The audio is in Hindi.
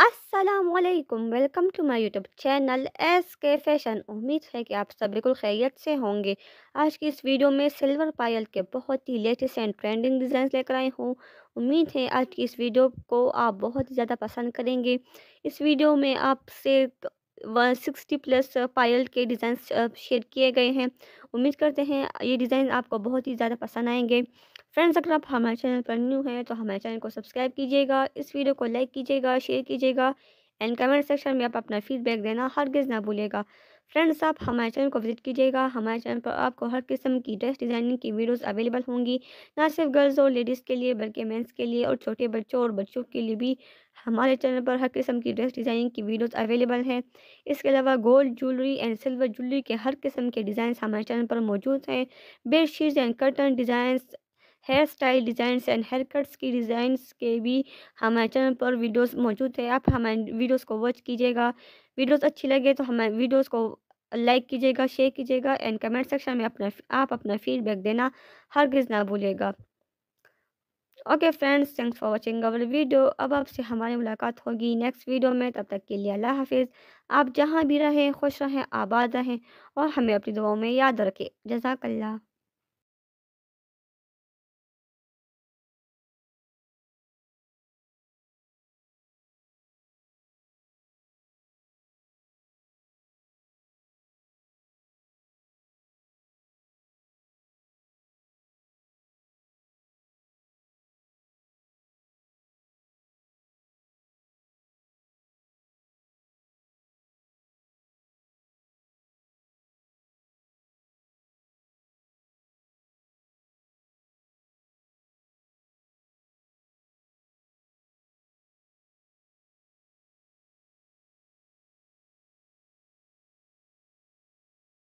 असलकम welcome to my YouTube channel S K fashion उम्मीद है कि आप सब बिल्कुल खैरियत से होंगे आज की इस वीडियो में सिल्वर पायल के बहुत ही लेटेस्ट एंड ट्रेंडिंग डिज़ाइन लेकर आए हूँ उम्मीद है आज की इस वीडियो को आप बहुत ही ज़्यादा पसंद करेंगे इस वीडियो में आपसे सिक्सटी प्लस पायल के डिज़ाइन शेयर किए गए हैं उम्मीद करते हैं ये डिज़ाइन आपको बहुत ही ज़्यादा पसंद आएंगे फ्रेंड्स अगर आप हमारे चैनल पर न्यू हैं तो हमारे चैनल को सब्सक्राइब कीजिएगा इस वीडियो को लाइक कीजिएगा शेयर कीजिएगा एंड कमेंट सेक्शन में आप अपना फीडबैक देना हरगिज़ ना भूलेगा फ्रेंड्स आप हमारे चैनल को विजिट कीजिएगा हमारे चैनल पर आपको हर किस्म की ड्रेस डिज़ाइनिंग की वीडियोस अवेलेबल होंगी ना सिर्फ गर्ल्स और लेडीज़ के लिए बल्कि मेंस के लिए और छोटे बच्चों और बच्चों के लिए भी हमारे चैनल पर हर किस्म की ड्रेस डिज़ाइनिंग की वीडियोस अवेलेबल हैं इसके अलावा gold jewellery and silver jewellery के हर किस्म के डिज़ाइन हमारे चैनल पर मौजूद हैं sheets and curtain design hair style designs and hair cuts की डिज़ाइंस के भी हमारे चैनल पर वीडियोस मौजूद है आप हमारे वीडियोस को वॉच कीजिएगा वीडियोस अच्छी लगे तो हमारे वीडियोस को लाइक कीजिएगा शेयर कीजिएगा एंड कमेंट सेक्शन में अपना आप अपना फीडबैक देना हर गिज़ ना भूलिएगा okay friends thanks for watching our video अब आपसे हमारी मुलाकात होगी नेक्स्ट वीडियो में तब तक के लिए अल्लाह हाफिज़ आप जहाँ भी रहें खुश रहें आबाद रहें और हमें अपनी दुआओं में याद रखें जजाकल्ला